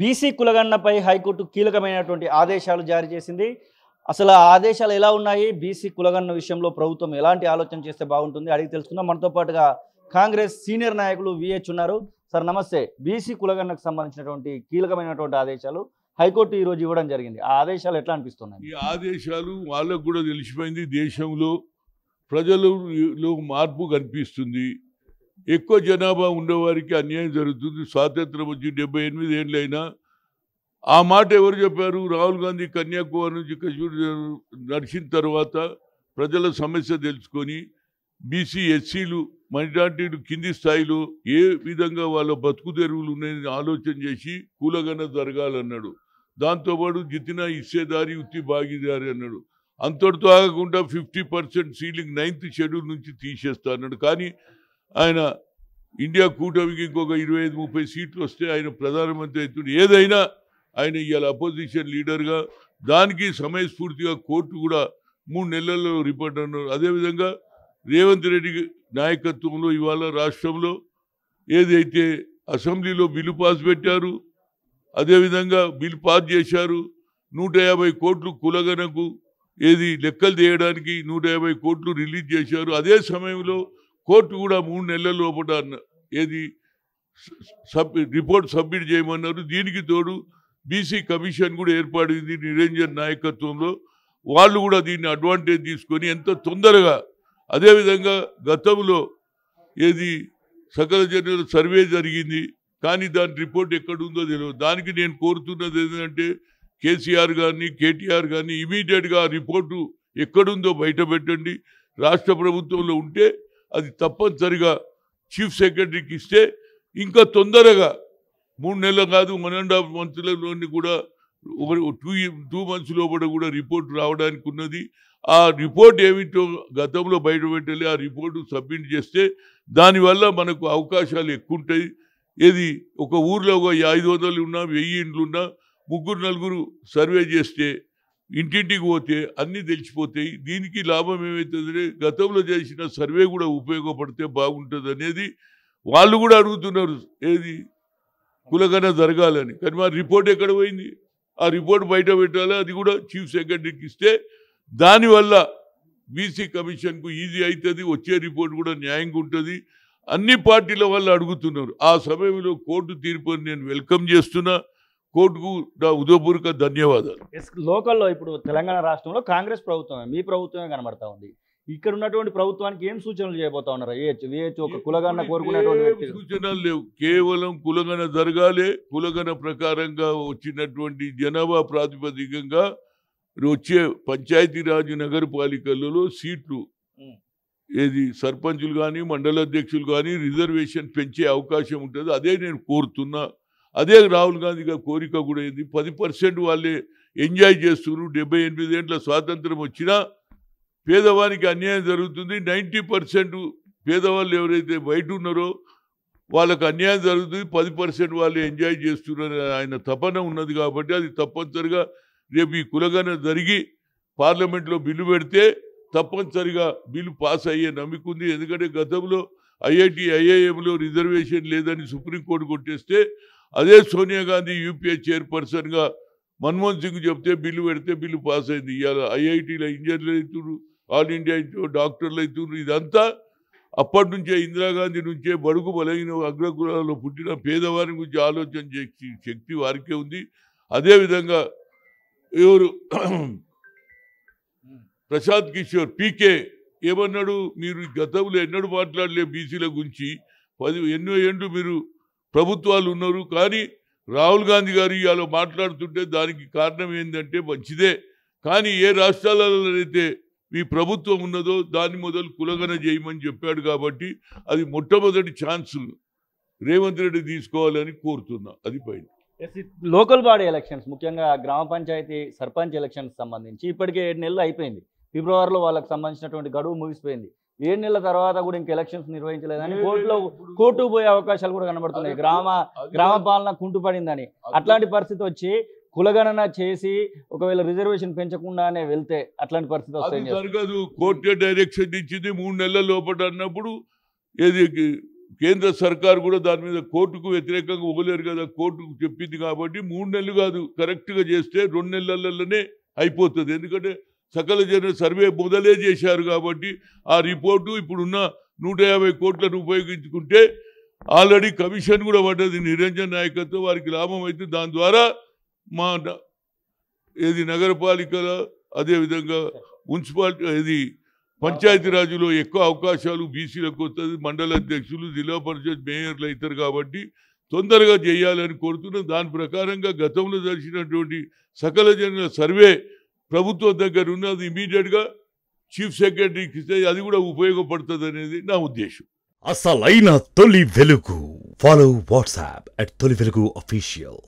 BC కులగణనపై high court కీలకమైనటువంటి ఆదేశాలు జారీ చేసింది అసలు ఆ ఆదేశాలు ఎలా ఉన్నాయి బీసీ కులగన్న విషయంలో ప్రభుత్వం ఎలాంటి ఆలోచన చేస్తే బాగుంటుంది అడిగి తెలుసుకుందాం మనతో పాటుగా కాంగ్రెస్ సీనియర్ నాయకులు విహెచ్ ఉన్నారు సార్ నమస్తే బీసీ కులగన్నకు సంబంధించినటువంటి కీలకమైనటువంటి ఆదేశాలు హైకోర్టు ఈరోజు ఇవ్వడం జరిగింది ఆ ఆదేశాలు ఎట్లా అనిపిస్తున్నాయి ఈ ఆదేశాలు వాళ్ళకు కూడా తెలిసిపోయింది దేశంలో ప్రజలు మార్పు కనిపిస్తుంది ఎక్కువ జనాభా ఉన్నవారికి అన్యాయం జరుగుతుంది స్వాతంత్రం వచ్చి డెబ్బై ఎనిమిది ఏళ్ళైనా ఆ మాట ఎవరు చెప్పారు రాహుల్ గాంధీ కన్యాకుమారి నుంచి కశ్మీర్ నడిచిన తర్వాత ప్రజల సమస్య తెలుసుకొని బీసీ ఎస్సీలు మైనార్టీలు కింది స్థాయిలో ఏ విధంగా వాళ్ళ బతుకు తెరువులు ఉన్నాయని ఆలోచన చేసి కూలగన జరగాలన్నాడు దాంతోపాటు జితిన ఇస్సేదారి ఉత్తి బాగిదారి అన్నాడు అంతటితో ఆగకుండా fifty percent ceiling ninth schedule నుంచి తీసేస్తా అన్నాడు కానీ ఆయన ఇండియా కూటమికి ఇంకొక ఇరవై ఐదు ముప్పై సీట్లు వస్తే ఆయన ప్రధానమంత్రి అవుతుంది ఏదైనా ఆయన ఇవాళ అపోజిషన్ లీడర్గా దానికి సమయస్ఫూర్తిగా కోర్టు కూడా మూడు నెలల్లో రిపోర్ట్ అన్నారు అదేవిధంగా రేవంత్ రెడ్డి నాయకత్వంలో ఇవాళ రాష్ట్రంలో ఏదైతే అసెంబ్లీలో బిల్లు పాస్ పెట్టారు అదేవిధంగా బిల్లు పాస్ చేశారు నూట యాభై కోట్లు కులగనకు ఏది లెక్కలు తీయడానికి నూట యాభై కోట్లు రిలీజ్ చేశారు అదే సమయంలో కోర్టు కూడా మూడు నెలల లోపల ఏది సబ్ రిపోర్ట్ సబ్మిట్ చేయమన్నారు దీనికి తోడు బీసీ కమిషన్ కూడా ఏర్పడింది నిరంజన్ నాయకత్వంలో వాళ్ళు కూడా దీన్ని అడ్వాంటేజ్ తీసుకొని ఎంత తొందరగా అదేవిధంగా గతంలో ఏది సకల జనరల్ సర్వే జరిగింది కానీ దాని రిపోర్ట్ ఎక్కడుందో తెలియదు దానికి నేను కోరుతున్నది ఏంటంటే కేసీఆర్ కానీ కేటీఆర్ కానీ ఇమీడియట్గా ఆ రిపోర్టు ఎక్కడుందో బయట పెట్టండి రాష్ట్ర ప్రభుత్వంలో ఉంటే అది తప్పనిసరిగా చీఫ్ సెక్రటరీకి ఇస్తే ఇంకా తొందరగా మూడు నెలలు కాదు వన్ అండ్ హాఫ్ మంత్స్లోని కూడా ఒక టూ టూ మంత్స్ లోపల కూడా రిపోర్ట్ రావడానికి ఉన్నది ఆ రిపోర్ట్ ఏమిటో గతంలో బయటపెట్టాలి ఆ రిపోర్టు సబ్మిట్ చేస్తే దానివల్ల మనకు అవకాశాలు ఎక్కువ ఉంటాయి ఏది ఒక ఊర్లో ఒక ఐదు వందలు ఉన్నా వెయ్యి ఇండ్లున్నా ముగ్గురు నలుగురు సర్వే చేస్తే ఇంటింటికి పోతే అన్నీ తెలిసిపోతాయి దీనికి లాభం ఏమవుతుందంటే గతంలో చేసిన సర్వే కూడా ఉపయోగపడితే బాగుంటుంది అనేది వాళ్ళు కూడా అడుగుతున్నారు ఏది కులగన జరగాలని కానీ మా రిపోర్ట్ ఎక్కడ పోయింది ఆ రిపోర్ట్ బయట పెట్టాలి అది కూడా చీఫ్ సెక్రటరీకి ఇస్తే దానివల్ల బీసీ కమిషన్కు ఈజీ అవుతుంది వచ్చే రిపోర్ట్ కూడా న్యాయంగా ఉంటుంది అన్ని పార్టీల వాళ్ళు అడుగుతున్నారు ఆ సమయంలో కోర్టు తీర్పుని నేను వెల్కమ్ చేస్తున్నా కోర్టుకు నా ఉదయపూర్వక ధన్యవాదాలు లోకల్లో ఇప్పుడు తెలంగాణ రాష్ట్రంలో కాంగ్రెస్ ప్రభుత్వమే మీ ప్రభుత్వమే కనబడతా ఉంది ఇక్కడ ఉన్నటువంటి ప్రభుత్వానికి ఏం సూచనలు చేయబోతా ఉన్నారు ఒక కులగన్న కోరుకునేటువంటి సూచనలు లేవు కేవలం కులగన జరగాలి కులగన ప్రకారంగా వచ్చినటువంటి జనాభా ప్రాతిపదికంగా వచ్చే పంచాయతీరాజ్ నగరపాలికలలో సీట్లు ఏది సర్పంచులు కానీ మండల అధ్యక్షులు కానీ రిజర్వేషన్ పెంచే అవకాశం ఉంటుంది అదే నేను కోరుతున్నా అదే రాహుల్ గాంధీ గారి కోరిక కూడా ఏంది పది పర్సెంట్ వాళ్ళే ఎంజాయ్ చేస్తున్నారు డెబ్బై ఎనిమిది ఏంట్ల స్వాతంత్రం వచ్చినా పేదవానికి అన్యాయం జరుగుతుంది నైంటీ పర్సెంట్ పేదవాళ్ళు ఎవరైతే బయట ఉన్నారో వాళ్ళకు అన్యాయం జరుగుతుంది పది పర్సెంట్ వాళ్ళు ఎంజాయ్ చేస్తున్నారు ఆయన తపన ఉన్నది కాబట్టి అది తప్పనిసరిగా రేపు ఈ కులగన జరిగి పార్లమెంట్లో బిల్లు పెడితే తప్పనిసరిగా బిల్లు పాస్ అయ్యే నమ్మిక ఉంది ఎందుకంటే గతంలో ఐఐటి ఐఐఎంలో రిజర్వేషన్ లేదని సుప్రీంకోర్టు కొట్టేస్తే అదే సోనియా గాంధీ యూపీఏ చైర్పర్సన్గా మన్మోహన్ సింగ్ చెప్తే బిల్లు పెడితే బిల్లు పాస్ అయింది ఇవాళ ఐఐటీలో ఇంజనీర్లు అవుతున్నారు ఆల్ ఇండియా డాక్టర్లు అవుతున్నారు ఇదంతా అప్పటి నుంచే ఇందిరాగాంధీ నుంచే బడుగు బలైన అగ్రగురాల్లో పుట్టిన పేదవారి గురించి ఆలోచన చేసే శక్తి వారికే ఉంది అదేవిధంగా ఎవరు ప్రసాద్ కిషోర్ పీకే ఏమన్నాడు మీరు గతంలో ఎన్నడూ మాట్లాడలే బీసీల గురించి పది ఎన్నో ఏండ్లు మీరు ప్రభుత్వాలు ఉన్నారు కానీ రాహుల్ గాంధీ గారు ఇవాళ మాట్లాడుతుంటే దానికి కారణం ఏంటంటే మంచిదే కానీ ఏ రాష్ట్రాలైతే ఈ ప్రభుత్వం ఉన్నదో దాన్ని మొదలు కులగన చేయమని చెప్పాడు కాబట్టి అది మొట్టమొదటి ఛాన్స్ రేవంత్ రెడ్డి తీసుకోవాలని కోరుతున్నా అది పైన లోకల్ బాడీ ఎలక్షన్స్ ముఖ్యంగా గ్రామ పంచాయతీ సర్పంచ్ ఎలక్షన్స్ సంబంధించి ఇప్పటికే ఏడు నెలలు అయిపోయింది ఫిబ్రవరిలో వాళ్ళకి సంబంధించినటువంటి గడువు ముగిసిపోయింది ఏడు నెలల తర్వాత కూడా ఇంక ఎలక్షన్స్ నిర్వహించలేదని కోర్టులో కోర్టు పోయే అవకాశాలు కూడా కనబడుతున్నాయి గ్రామ గ్రామ పాలన కుంటుపడిందని అట్లాంటి పరిస్థితి వచ్చి కులగణన చేసి ఒకవేళ రిజర్వేషన్ పెంచకుండానే వెళ్తే అట్లాంటి పరిస్థితి వస్తాయి జరగదు కోర్టు డైరెక్షన్ ఇచ్చింది మూడు నెలల లోపల అన్నప్పుడు ఏది కేంద్ర సర్కార్ కూడా దాని మీద కోర్టుకు వ్యతిరేకంగా ఇవ్వలేరు కదా కోర్టుకు చెప్పింది కాబట్టి మూడు నెలలు కాదు కరెక్ట్గా చేస్తే రెండు నెలలలోనే అయిపోతుంది ఎందుకంటే సకల జన సర్వే మొదలే చేశారు కాబట్టి ఆ రిపోర్టు ఇప్పుడున్న నూట యాభై కోట్లను ఉపయోగించుకుంటే ఆల్రెడీ కమిషన్ కూడా పడ్డది నిరంజన్ నాయకత్వం వారికి లాభం అయితే దాని ద్వారా మా ఏది నగరపాలికల అదేవిధంగా మున్సిపాలిటీ ఇది పంచాయతీరాజులో ఎక్కువ అవకాశాలు బీసీలకు వస్తుంది మండల అధ్యక్షులు జిల్లా పరిషత్ మేయర్లు అవుతారు కాబట్టి తొందరగా చేయాలని కోరుతున్నాం దాని ప్రకారంగా గతంలో జరిచినటువంటి సకల జన సర్వే ప్రభుత్వం దగ్గర ఉన్నది ఇమీడియట్గా చీఫ్ సెక్రటరీకి ఇస్తే అది కూడా ఉపయోగపడుతుంది అనేది నా ఉద్దేశం అసలైన తొలి వెలుగు ఫాలో వాట్సాప్ అట్ తొలి వెలుగు అఫీషియల్